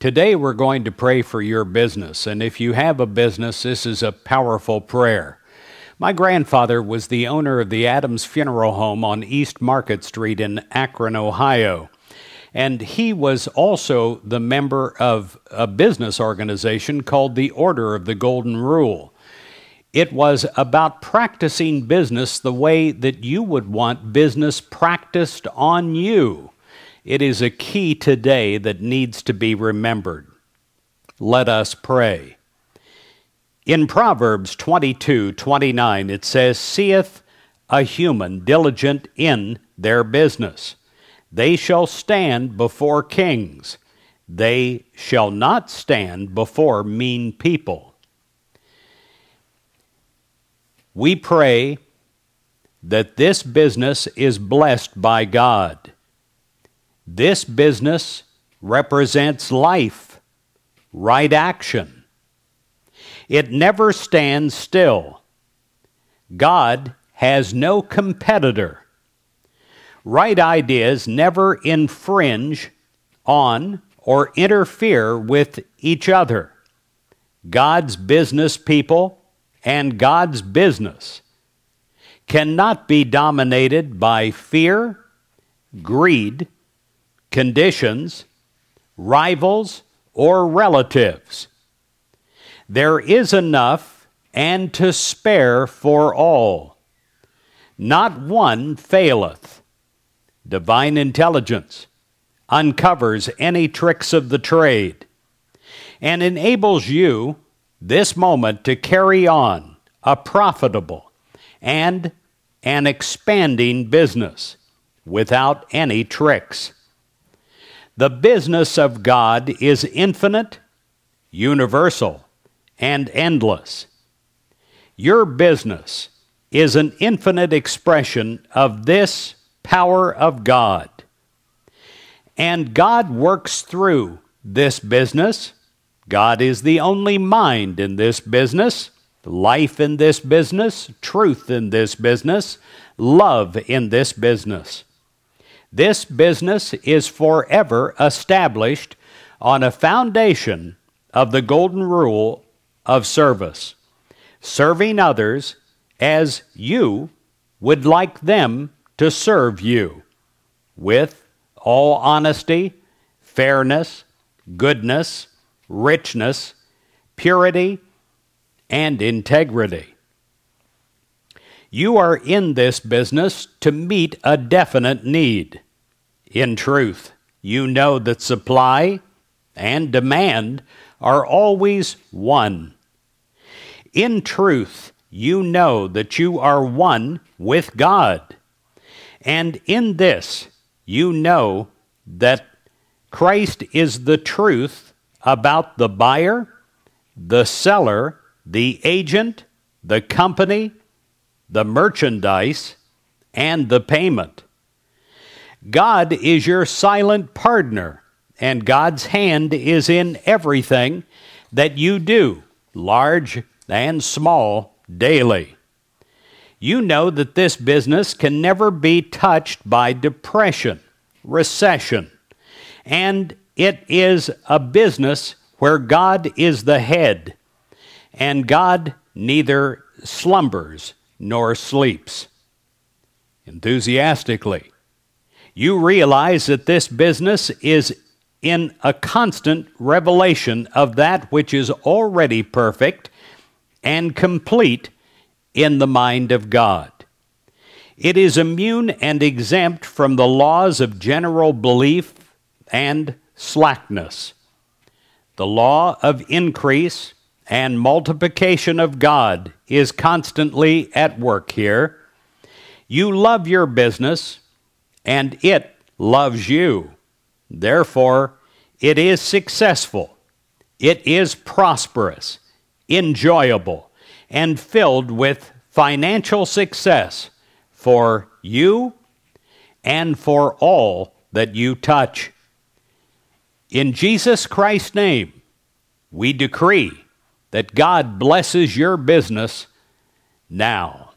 Today we're going to pray for your business, and if you have a business, this is a powerful prayer. My grandfather was the owner of the Adams Funeral Home on East Market Street in Akron, Ohio. And he was also the member of a business organization called the Order of the Golden Rule. It was about practicing business the way that you would want business practiced on you. It is a key today that needs to be remembered. Let us pray. In Proverbs 22 29, it says, Seeth a human diligent in their business. They shall stand before kings. They shall not stand before mean people. We pray that this business is blessed by God. This business represents life, right action. It never stands still. God has no competitor. Right ideas never infringe on or interfere with each other. God's business people and God's business cannot be dominated by fear, greed, conditions, rivals, or relatives. There is enough and to spare for all. Not one faileth. Divine intelligence uncovers any tricks of the trade and enables you this moment to carry on a profitable and an expanding business without any tricks. The business of God is infinite, universal, and endless. Your business is an infinite expression of this power of God. And God works through this business. God is the only mind in this business, life in this business, truth in this business, love in this business. This business is forever established on a foundation of the golden rule of service, serving others as you would like them to serve you, with all honesty, fairness, goodness, richness, purity, and integrity. You are in this business to meet a definite need. In truth, you know that supply and demand are always one. In truth, you know that you are one with God. And in this, you know that Christ is the truth about the buyer, the seller, the agent, the company, the merchandise, and the payment. God is your silent partner, and God's hand is in everything that you do, large and small, daily. You know that this business can never be touched by depression, recession, and it is a business where God is the head, and God neither slumbers nor sleeps. Enthusiastically, you realize that this business is in a constant revelation of that which is already perfect and complete in the mind of God. It is immune and exempt from the laws of general belief and slackness, the law of increase, and multiplication of God is constantly at work here. You love your business, and it loves you. Therefore, it is successful, it is prosperous, enjoyable, and filled with financial success for you and for all that you touch. In Jesus Christ's name, we decree that God blesses your business now.